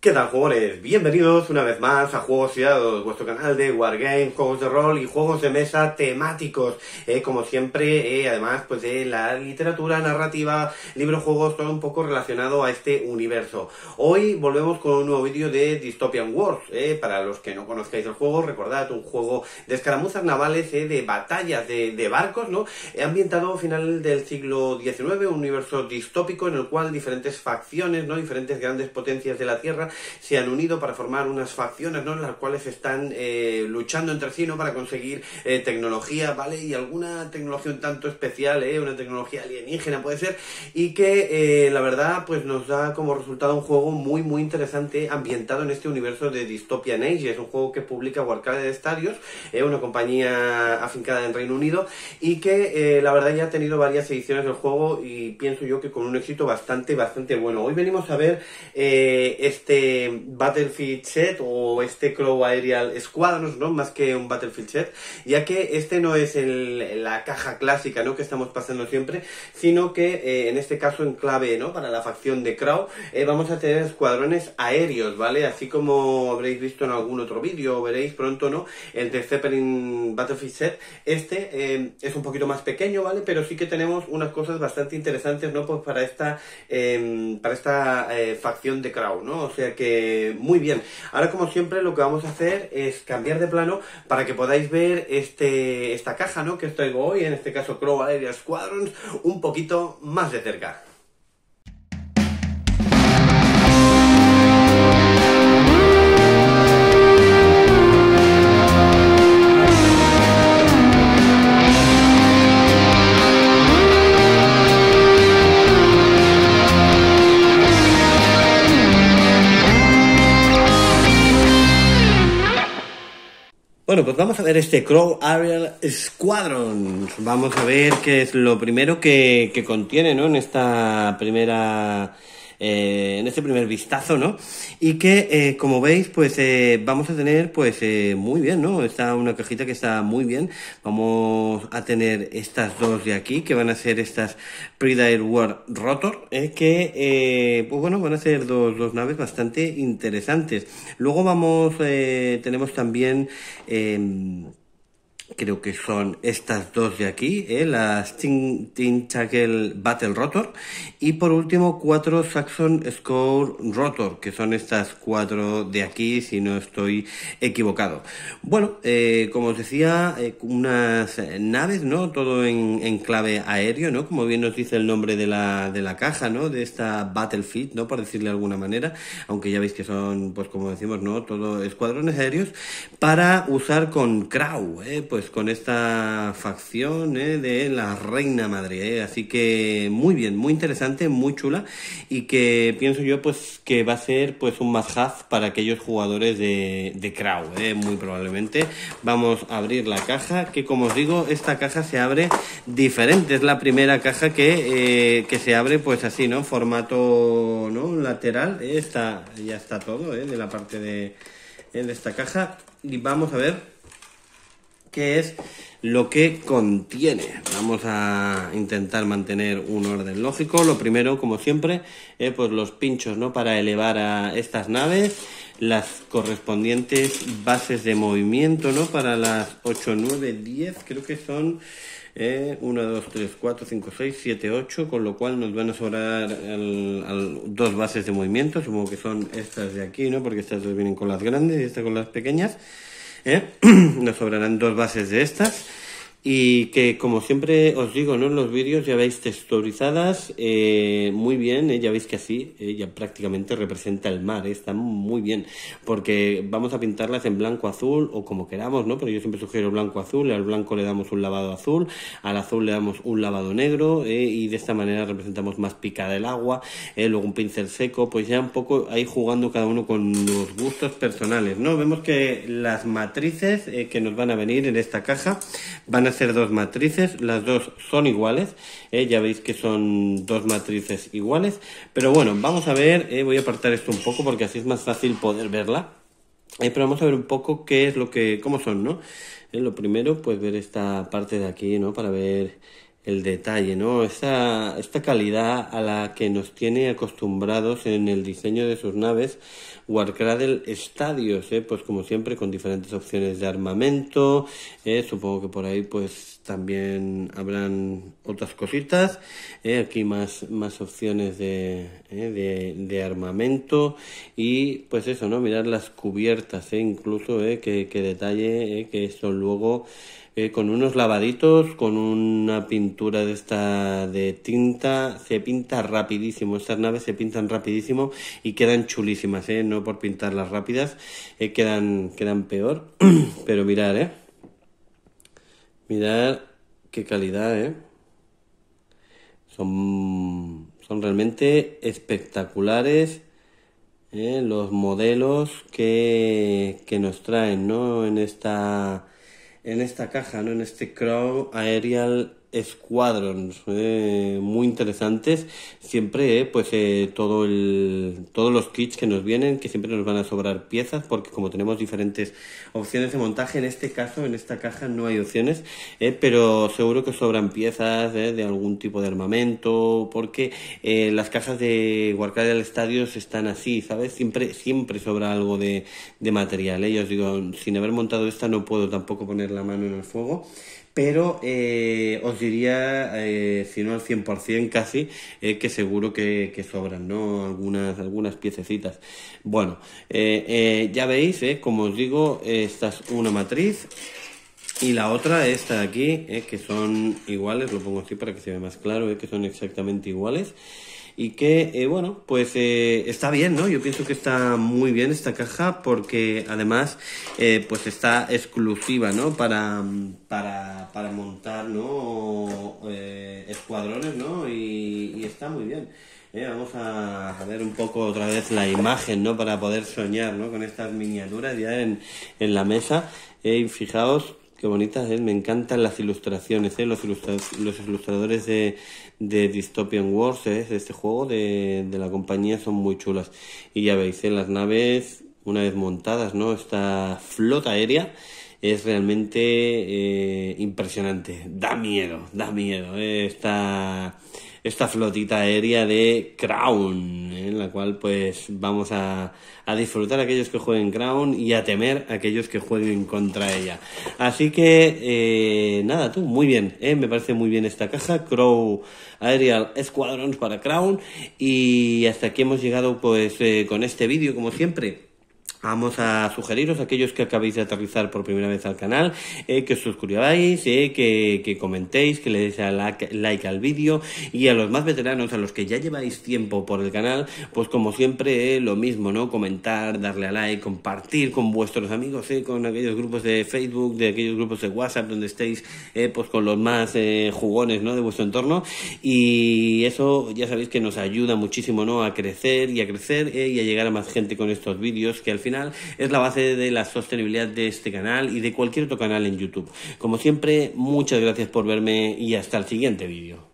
¿Qué tal jugadores? Bienvenidos una vez más a Juegos Ciudados vuestro canal de Wargame, juegos de rol y juegos de mesa temáticos. Eh, como siempre, eh, además pues de eh, la literatura, narrativa, libros, juegos, todo un poco relacionado a este universo. Hoy volvemos con un nuevo vídeo de Dystopian Wars. Eh, para los que no conozcáis el juego, recordad un juego de escaramuzas navales, de batallas de, barcos, ¿no? ambientado a final del siglo XIX, un universo distópico en el cual diferentes facciones, ¿no? Diferentes grandes potencias de la Tierra se han unido para formar unas facciones, ¿no? En las cuales están eh, luchando entre sí, ¿no? Para conseguir eh, tecnología, ¿vale? Y alguna tecnología un tanto especial, ¿eh? Una tecnología alienígena puede ser. Y que la verdad, pues nos da como resultado un juego muy, muy interesante ambientado en este universo de Dystopian Age. Es un juego que publica Warcraft Stadios, una compañía afincada en Reino Unido. Y que la verdad ya ha tenido varias ediciones del juego y pienso yo que con un éxito bastante, bastante bueno. Hoy venimos a ver este Battlefield Set o este Crow Aerial Squadrons, ¿no? Más que un Battlefield Set, ya que este no es el, la caja clásica, ¿no? Que estamos pasando siempre, sino que eh, en este caso en clave, ¿no? Para la facción de Crow, eh, vamos a tener escuadrones aéreos, ¿vale? Así como habréis visto en algún otro vídeo, veréis pronto, ¿no? El de Zeppelin Battlefield Set, este eh, es un poquito más pequeño, ¿vale? Pero sí que tenemos unas cosas bastante interesantes, ¿no? Pues para esta, em, para esta facción de Crow, ¿no? O sea, que muy bien. Ahora como siempre lo que vamos a hacer es cambiar de plano para que podáis ver este, esta caja ¿no? que os traigo hoy, en este caso Crow Valeria Squadrons, un poquito más de cerca. Pues vamos a ver este Crow Aerial Squadron. Vamos a ver qué es lo primero que, que contiene, En esta primera eh, en este primer vistazo, ¿no? Y que, eh, como veis, pues eh, vamos a tener, pues muy bien, ¿no? Está una cajita que está muy bien. Vamos a tener estas dos de aquí, que van a ser estas Predator War Rotor, que, pues bueno, van a ser dos, dos naves bastante interesantes. Luego vamos, tenemos también... Em, creo que son estas dos de aquí, ¿eh? las Tin, Tackle Battle Rotor y por último cuatro Saxon Score Rotor, que son estas cuatro de aquí si no estoy equivocado. Bueno, eh, como os decía, eh, unas naves, ¿no? Todo en, clave aéreo, ¿no? Como bien nos dice el nombre de la, caja, ¿no? De esta Battlefield, ¿no? Por decirle de alguna manera, aunque ya veis que son, pues como decimos, ¿no? Todo escuadrones aéreos para usar con Crow, Pues pues, con esta facción ¿eh? de la Reina Madre. ¿eh? Así que muy bien, muy interesante, muy chula y que pienso yo pues que va a ser pues un must para aquellos jugadores de, crowd ¿eh? muy probablemente. Vamos a abrir la caja, que como os digo, esta caja se abre diferente. Es la primera caja que, que se abre pues así, ¿no? Formato ¿no? lateral. Está, ya está todo de la parte de, de esta caja. Y vamos a ver que es lo que contiene. Vamos a intentar mantener un orden lógico. Lo primero, como siempre, eh, pues los pinchos para elevar a estas naves, las correspondientes bases de movimiento para las 8, 9, 10, creo que son 1, 2, 3, 4, 5, 6, 7, 8, con lo cual nos van a sobrar dos bases de movimiento, supongo que son estas de aquí, ¿no? porque estas dos vienen con las grandes y estas con las pequeñas. ¿eh? Nos sobrarán dos bases de estas y que como siempre os digo, ¿no? Los vídeos ya veis texturizadas eh, muy bien, eh, ya veis que así ella eh, ya prácticamente representa el mar, está muy bien, porque vamos a pintarlas en blanco azul o como queramos, ¿no? Pero yo siempre sugiero blanco azul, al blanco le damos un lavado azul, al azul le damos un lavado negro y de esta manera representamos más picada el agua, luego un pincel seco, pues ya un poco ahí jugando cada uno con los gustos personales, ¿no? Vemos que las matrices que nos van a venir en esta caja van a hacer dos matrices, las dos son iguales, ¿eh? ya veis que son dos matrices iguales, pero bueno, vamos a ver, eh, voy a apartar esto un poco porque así es más fácil poder verla, eh, pero vamos a ver un poco qué es lo que, cómo son, ¿no? lo primero, pues ver esta parte de aquí, ¿no? Para ver el detalle, ¿no? Esta, esta calidad a la que nos tiene acostumbrados en el diseño de sus naves, Warcradle Stadios, ¿eh? pues como siempre con diferentes opciones de armamento, ¿eh? supongo que por ahí pues también habrán otras cositas, ¿eh? aquí más, más opciones de, armamento y pues eso, ¿no? Mirar las cubiertas, incluso, que, que, detalle, que son luego con unos lavaditos, con una pintura de esta de tinta se pinta rapidísimo. Estas naves se pintan rapidísimo y quedan chulísimas, ¿eh? No por pintarlas rápidas, eh, quedan, quedan peor. Pero mirar, ¿eh? Mirar qué calidad, ¿eh? Son, son realmente espectaculares. ¿eh? los modelos que, que nos traen ¿no? en esta en esta caja, ¿no? En este Crow Aerial escuadrones eh, muy interesantes siempre eh, pues eh, todo el todos los kits que nos vienen que siempre nos van a sobrar piezas porque como tenemos diferentes opciones de montaje en este caso en esta caja no hay opciones pero seguro que sobran piezas de algún tipo de armamento porque las cajas de Warcraft del estadio están así sabes siempre siempre sobra algo de, material yo os digo sin haber montado esta no puedo tampoco poner la mano en el fuego pero os diría, eh, si no al 100% casi, eh, que seguro que, sobran, ¿no? Algunas, algunas piececitas. Bueno, eh, eh, ya veis, eh, como os digo, esta es una matriz y la otra, esta de aquí, que son iguales, lo pongo así para que se vea más claro, que son exactamente iguales y que, bueno, pues está bien, ¿no? Yo pienso que está muy bien esta caja porque además, pues está exclusiva, ¿no? Para, para, para montar, ¿no? ¿no? Y, está muy bien. Eh, vamos a ver un poco otra vez la imagen, ¿no? Para poder soñar, ¿no? Con estas miniaturas ya en, la mesa. Eh, y fijaos qué bonitas, ¿eh? Me encantan las ilustraciones, Los, ilustradores de, de Dystopian Wars, De este juego, de, la compañía, son muy chulas. Y ya veis, en Las naves, una vez montadas, ¿no? Esta flota aérea es realmente eh, impresionante. Da miedo, da miedo. Eh, esta, esta, flotita aérea de Crown, eh, en la cual pues vamos a, a disfrutar a aquellos que jueguen Crown y a temer aquellos que jueguen contra ella. Así que nada, tú, muy bien. me parece muy bien esta caja. Crow Aerial Squadrons para Crown. Y hasta aquí hemos llegado pues con este vídeo, como siempre. Vamos a sugeriros a aquellos que acabéis de aterrizar por primera vez al canal, eh, que os suscribáis, eh, que, comentéis, que le deis a like al vídeo y a los más veteranos, a los que ya lleváis tiempo por el canal, pues como siempre eh, lo mismo, ¿no? Comentar, darle a like, compartir con vuestros amigos, con aquellos grupos de Facebook, de aquellos grupos de WhatsApp donde estéis, pues con los más jugones, ¿no? De vuestro entorno y eso ya sabéis que nos ayuda muchísimo, ¿no? A crecer y a crecer y a llegar a más gente con estos vídeos que al final es la base de la sostenibilidad de este canal y de cualquier otro canal en YouTube. Como siempre, muchas gracias por verme y hasta el siguiente vídeo.